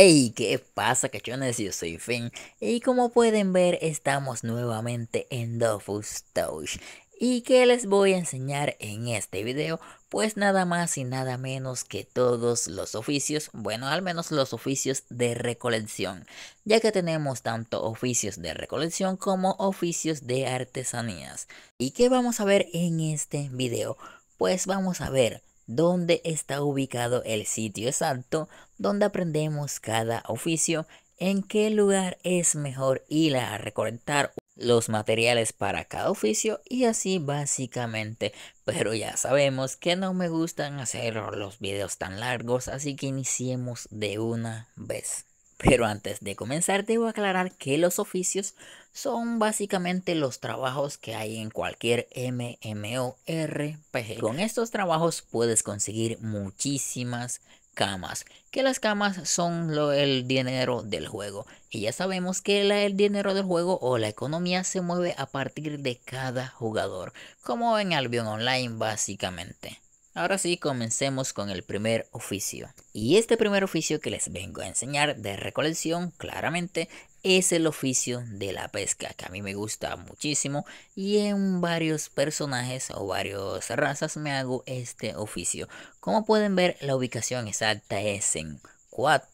Hey, ¿qué pasa cachones? Yo soy Finn y como pueden ver estamos nuevamente en Dofus Touch ¿Y qué les voy a enseñar en este video? Pues nada más y nada menos que todos los oficios, bueno al menos los oficios de recolección, ya que tenemos tanto oficios de recolección como oficios de artesanías. ¿Y qué vamos a ver en este video? Pues vamos a ver donde está ubicado el sitio exacto donde aprendemos cada oficio, en qué lugar es mejor ir a recolectar los materiales para cada oficio y así básicamente. Pero ya sabemos que no me gustan hacer los videos tan largos, así que iniciemos de una vez. Pero antes de comenzar debo aclarar que los oficios son básicamente los trabajos que hay en cualquier MMORPG. Con estos trabajos puedes conseguir muchísimas camas, que las camas son lo, el dinero del juego. Y ya sabemos que el dinero del juego o la economía se mueve a partir de cada jugador, como en Albion Online básicamente. Ahora sí, comencemos con el primer oficio. Y este primer oficio que les vengo a enseñar de recolección, claramente, es el oficio de la pesca, que a mí me gusta muchísimo y en varios personajes o varias razas me hago este oficio. Como pueden ver, la ubicación exacta es en,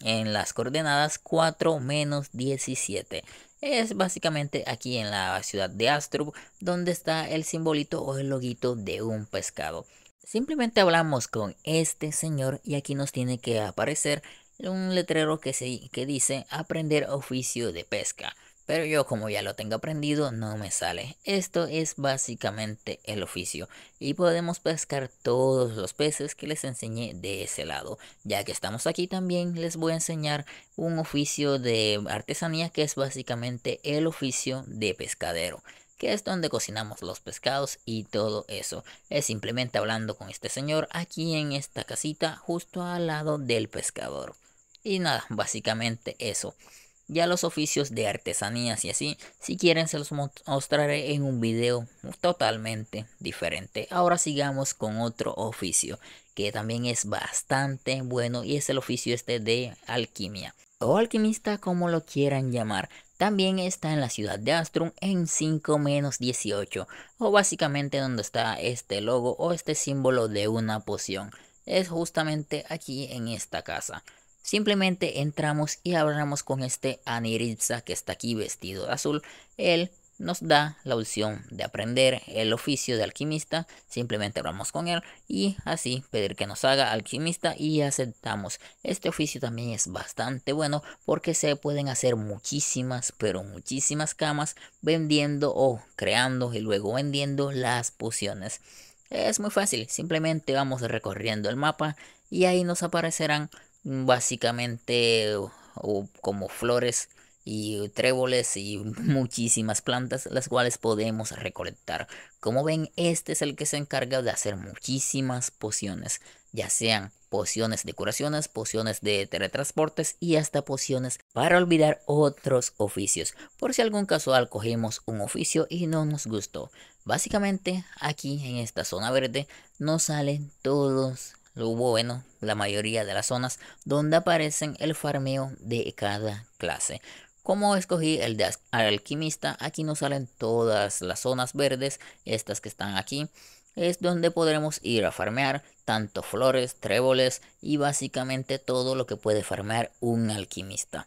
en las coordenadas 4 menos 17. Es básicamente aquí en la ciudad de Astrup, donde está el simbolito o el loguito de un pescado simplemente hablamos con este señor y aquí nos tiene que aparecer un letrero que, que dice aprender oficio de pesca. Pero yo como ya lo tengo aprendido no me sale. Esto es básicamente el oficio y podemos pescar todos los peces que les enseñé de ese lado. Ya que estamos aquí también les voy a enseñar un oficio de artesanía que es básicamente el oficio de pescadero que es donde cocinamos los pescados y todo eso. Es simplemente hablando con este señor aquí en esta casita justo al lado del pescador. Y nada, básicamente eso. Ya los oficios de artesanías y así, si quieren se los mostraré en un video totalmente diferente. Ahora sigamos con otro oficio que también es bastante bueno y es el oficio este de alquimia o alquimista como lo quieran llamar. También está en la ciudad de Astrum en 5 menos 18, o básicamente donde está este logo o este símbolo de una poción. Es justamente aquí en esta casa. Simplemente entramos y hablamos con este Aniritza que está aquí vestido de azul. Él nos da la opción de aprender el oficio de alquimista, simplemente hablamos con él y así pedir que nos haga alquimista y aceptamos. Este oficio también es bastante bueno porque se pueden hacer muchísimas, pero muchísimas camas vendiendo o creando y luego vendiendo las pociones. Es muy fácil, simplemente vamos recorriendo el mapa y ahí nos aparecerán básicamente como flores y tréboles y muchísimas plantas las cuales podemos recolectar. Como ven, este es el que se encarga de hacer muchísimas pociones, ya sean pociones de curaciones, pociones de teletransportes y hasta pociones para olvidar otros oficios, por si algún casual cogemos un oficio y no nos gustó. Básicamente, aquí en esta zona verde nos salen todos lo bueno, la mayoría de las zonas donde aparecen el farmeo de cada clase. Como escogí el de alquimista, aquí nos salen todas las zonas verdes, estas que están aquí, es donde podremos ir a farmear tanto flores, tréboles y básicamente todo lo que puede farmear un alquimista.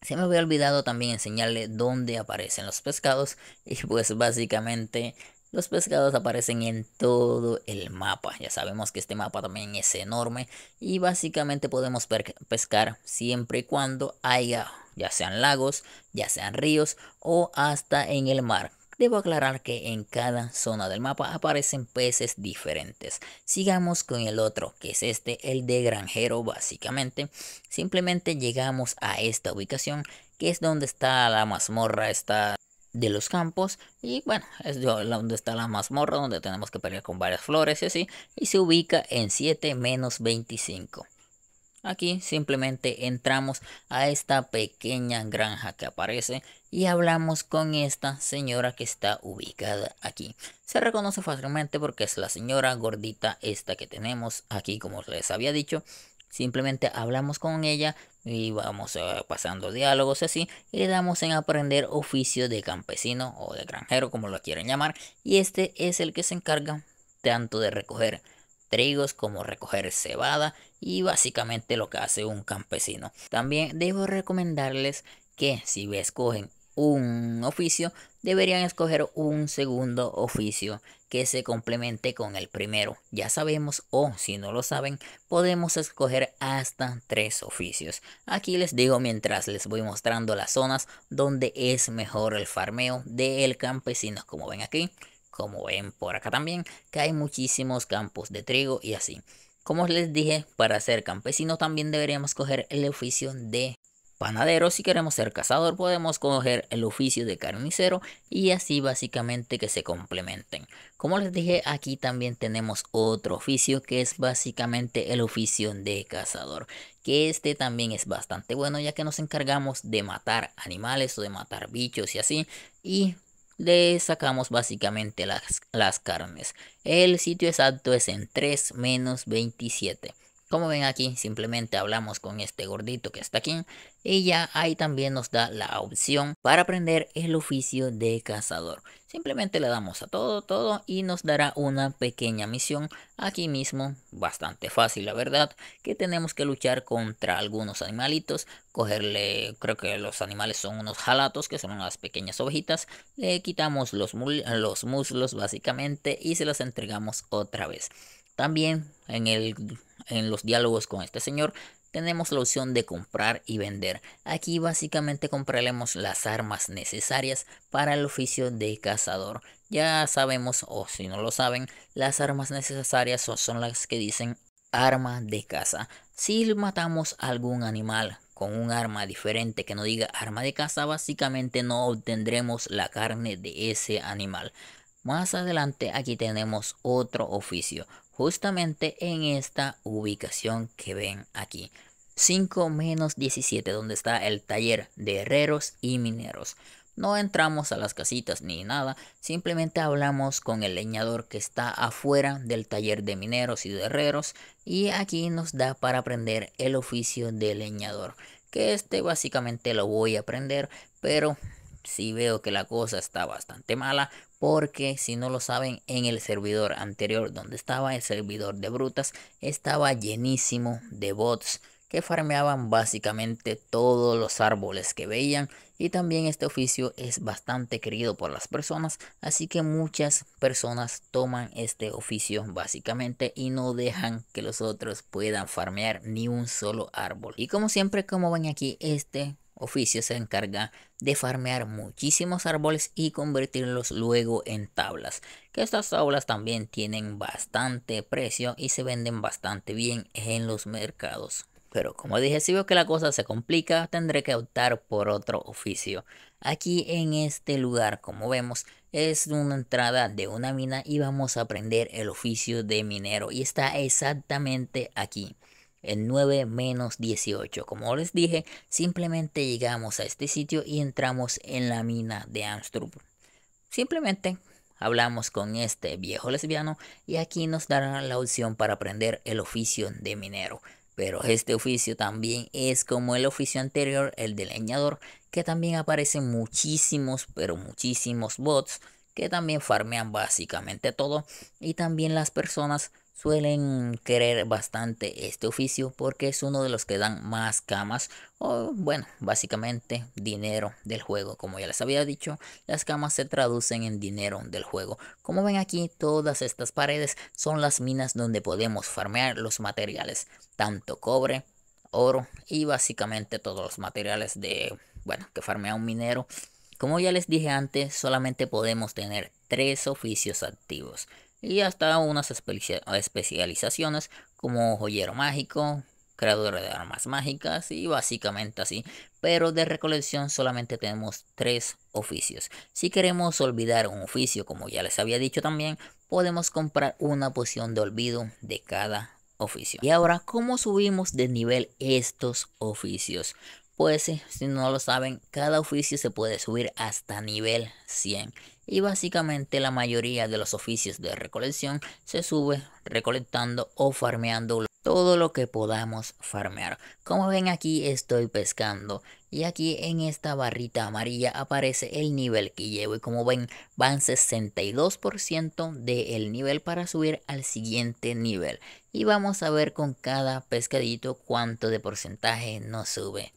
Se me había olvidado también enseñarle dónde aparecen los pescados y pues básicamente los pescados aparecen en todo el mapa. Ya sabemos que este mapa también es enorme y básicamente podemos pescar siempre y cuando haya ya sean lagos, ya sean ríos o hasta en el mar. Debo aclarar que en cada zona del mapa aparecen peces diferentes. Sigamos con el otro, que es este, el de granjero básicamente. Simplemente llegamos a esta ubicación, que es donde está la mazmorra, está de los campos y bueno es donde está la mazmorra donde tenemos que pelear con varias flores y así y se ubica en 7 menos 25 Aquí simplemente entramos a esta pequeña granja que aparece y hablamos con esta señora que está ubicada aquí. Se reconoce fácilmente porque es la señora gordita esta que tenemos aquí, como les había dicho. Simplemente hablamos con ella y vamos eh, pasando diálogos así y le damos en aprender oficio de campesino o de granjero como lo quieren llamar y este es el que se encarga tanto de recoger como recoger cebada y básicamente lo que hace un campesino. También debo recomendarles que si escogen un oficio, deberían escoger un segundo oficio que se complemente con el primero. Ya sabemos, o si no lo saben, podemos escoger hasta tres oficios. Aquí les digo mientras les voy mostrando las zonas donde es mejor el farmeo del campesino, como ven aquí como ven por acá también, que hay muchísimos campos de trigo y así. Como les dije, para ser campesino también deberíamos coger el oficio de panadero. Si queremos ser cazador, podemos coger el oficio de carnicero y así básicamente que se complementen. Como les dije, aquí también tenemos otro oficio que es básicamente el oficio de cazador. Que este también es bastante bueno ya que nos encargamos de matar animales o de matar bichos y así. Y le sacamos básicamente las, las carnes. El sitio exacto es en 3 menos 27. Como ven aquí, simplemente hablamos con este gordito que está aquí y ya ahí también nos da la opción para aprender el oficio de cazador. Simplemente le damos a todo, todo y nos dará una pequeña misión aquí mismo, bastante fácil la verdad, que tenemos que luchar contra algunos animalitos, cogerle, creo que los animales son unos jalatos que son unas pequeñas ovejitas, le quitamos los, los muslos básicamente y se los entregamos otra vez. También en el en los diálogos con este señor, tenemos la opción de comprar y vender. Aquí básicamente compraremos las armas necesarias para el oficio de cazador. Ya sabemos, o si no lo saben, las armas necesarias son las que dicen arma de caza. Si matamos algún animal con un arma diferente que no diga arma de caza, básicamente no obtendremos la carne de ese animal. Más adelante aquí tenemos otro oficio, justamente en esta ubicación que ven aquí. 5 menos 17, donde está el taller de herreros y mineros. No entramos a las casitas ni nada, simplemente hablamos con el leñador que está afuera del taller de mineros y de herreros y aquí nos da para aprender el oficio de leñador, que este básicamente lo voy a aprender, pero si veo que la cosa está bastante mala, porque si no lo saben, en el servidor anterior donde estaba el servidor de brutas, estaba llenísimo de bots que farmeaban básicamente todos los árboles que veían y también este oficio es bastante querido por las personas, así que muchas personas toman este oficio básicamente y no dejan que los otros puedan farmear ni un solo árbol. Y como siempre, como ven aquí, este oficio se encarga de farmear muchísimos árboles y convertirlos luego en tablas. Que estas tablas también tienen bastante precio y se venden bastante bien en los mercados. Pero como dije, si veo que la cosa se complica, tendré que optar por otro oficio. Aquí en este lugar, como vemos, es una entrada de una mina y vamos a aprender el oficio de minero. Y está exactamente aquí el 9 menos 18. Como les dije, simplemente llegamos a este sitio y entramos en la mina de Armstrong. Simplemente hablamos con este viejo lesbiano y aquí nos darán la opción para aprender el oficio de minero. Pero este oficio también es como el oficio anterior, el de leñador, que también aparecen muchísimos, pero muchísimos bots que también farmean básicamente todo y también las personas suelen querer bastante este oficio porque es uno de los que dan más camas o bueno, básicamente dinero del juego. Como ya les había dicho, las camas se traducen en dinero del juego. Como ven aquí, todas estas paredes son las minas donde podemos farmear los materiales, tanto cobre, oro y básicamente todos los materiales de, bueno, que farmea un minero. Como ya les dije antes, solamente podemos tener tres oficios activos y hasta unas especializaciones como joyero mágico, creador de armas mágicas y básicamente así. Pero de recolección solamente tenemos tres oficios. Si queremos olvidar un oficio, como ya les había dicho también, podemos comprar una poción de olvido de cada oficio. Y ahora, ¿cómo subimos de nivel estos oficios? Pues si no lo saben, cada oficio se puede subir hasta nivel 100 y básicamente la mayoría de los oficios de recolección se sube recolectando o farmeando todo lo que podamos farmear. Como ven aquí estoy pescando y aquí en esta barrita amarilla aparece el nivel que llevo y como ven van 62% del nivel para subir al siguiente nivel. Y vamos a ver con cada pescadito cuánto de porcentaje nos sube.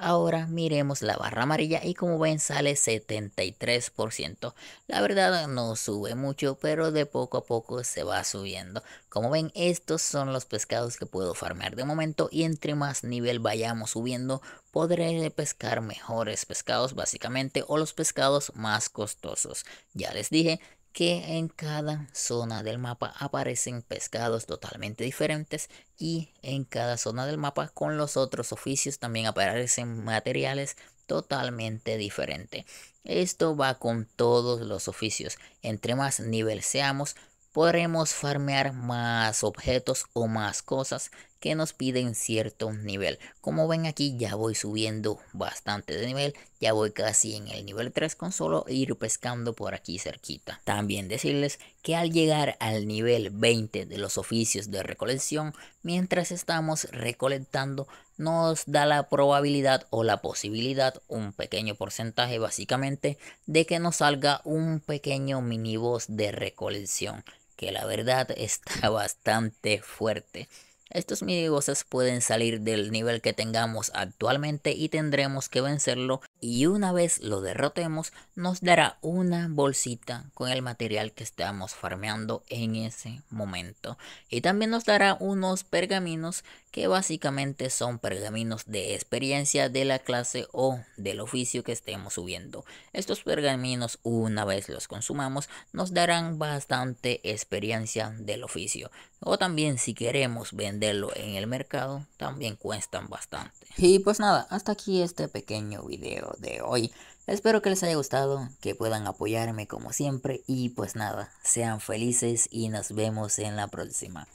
Ahora miremos la barra amarilla y como ven sale 73%. La verdad no sube mucho, pero de poco a poco se va subiendo. Como ven, estos son los pescados que puedo farmear de momento y entre más nivel vayamos subiendo, podré pescar mejores pescados básicamente o los pescados más costosos. Ya les dije, que en cada zona del mapa aparecen pescados totalmente diferentes y en cada zona del mapa con los otros oficios también aparecen materiales totalmente diferentes. Esto va con todos los oficios. Entre más nivel seamos, podremos farmear más objetos o más cosas que nos piden cierto nivel. Como ven aquí ya voy subiendo bastante de nivel, ya voy casi en el nivel 3 con solo ir pescando por aquí cerquita. También decirles que al llegar al nivel 20 de los oficios de recolección, mientras estamos recolectando nos da la probabilidad o la posibilidad, un pequeño porcentaje básicamente, de que nos salga un pequeño mini de recolección que la verdad está bastante fuerte. Estos minibosses pueden salir del nivel que tengamos actualmente y tendremos que vencerlo y una vez lo derrotemos nos dará una bolsita con el material que estamos farmeando en ese momento y también nos dará unos pergaminos que básicamente son pergaminos de experiencia de la clase o del oficio que estemos subiendo. Estos pergaminos una vez los consumamos nos darán bastante experiencia del oficio o también si queremos venderlo en el mercado también cuestan bastante. Y pues nada, hasta aquí este pequeño video de hoy. Espero que les haya gustado, que puedan apoyarme como siempre y pues nada, sean felices y nos vemos en la próxima.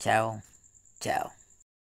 Chao, chao.